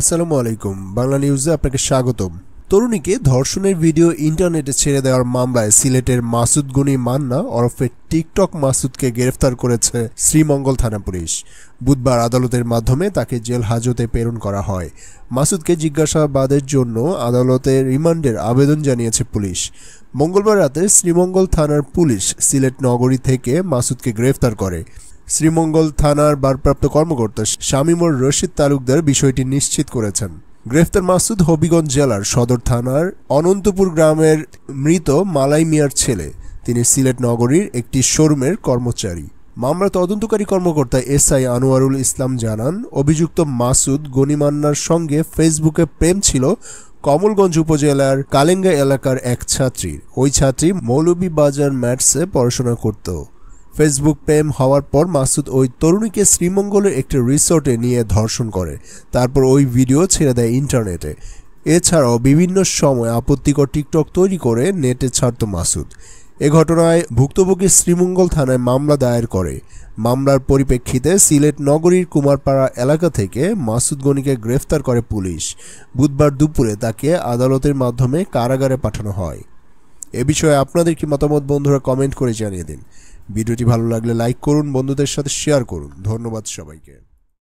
আসসালামু আলাইকুম বাংলা নিউজে আপনাকে স্বাগতম তরুণীকে ধর্ষণের ভিডিও ইন্টারনেটে ছেড়ে দেওয়ার মামলায় সিলেটের মাসুদ গুনি মান্না ওরফে টিকটক মাসুদকে গ্রেফতার করেছে শ্রীমঙ্গল থানা পুলিশ বুধবার আদালতের মাধ্যমে তাকে জেল হাজতে প্রেরণ করা হয় মাসুদকে জিজ্ঞাসাবাদের জন্য আদালতে রিমান্ডের আবেদন জানিয়েছে পুলিশ মঙ্গলবার রাতে শ্রীমঙ্গল থানার পুলিশ সিলেট নগরী থেকে মাসুদকে গ্রেফতার করে শ্রীমঙ্গল থানার ভারপ্রাপ্ত কর্মকর্তা শামিমুর রশিদ তালুকদার বিষয়টি নিশ্চিত করেছেন গ্রেফতার মাসুদ হবিগঞ্জ জেলার সদর থানার অনন্তপুর গ্রামের মৃত মালাই মিয়ার ছেলে তিনি সিলেট নগরীর একটি শোরুমের কর্মচারী মামলা তদন্তকারী কর্মকর্তা এস আই আনোয়ারুল ইসলাম জানান অভিযুক্ত মাসুদ গনিমান্নার সঙ্গে ফেসবুকে প্রেম ছিল কমলগঞ্জ উপজেলার কালেঙ্গা এলাকার এক ছাত্রীর ওই ছাত্রী মৌলভীবাজার ম্যাটসে পড়াশোনা করত ফেসবুক প্রেম হওয়ার পর মাসুদ ওই তরুণীকে শ্রীমঙ্গলের একটি রিসোর্টে নিয়ে ধর্ষণ করে তারপর ওই ভিডিও ছেড়ে দেয় ইন্টারনেটে এছাড়াও বিভিন্ন সময় আপত্তিকর টিকটক তৈরি করে নেটে ছাড়ত মাসুদ এ ঘটনায় ভুক্তভোগী শ্রীমঙ্গল থানায় মামলা দায়ের করে মামলার পরিপ্রেক্ষিতে সিলেট নগরীর কুমারপাড়া এলাকা থেকে মাসুদ গনিকে গ্রেফতার করে পুলিশ বুধবার দুপুরে তাকে আদালতের মাধ্যমে কারাগারে পাঠানো হয় এ বিষয়ে আপনাদের কি মতামত বন্ধুরা কমেন্ট করে জানিয়ে দিন ভিডিওটি ভালো লাগলে লাইক করুন বন্ধুদের সাথে শেয়ার করুন ধন্যবাদ সবাইকে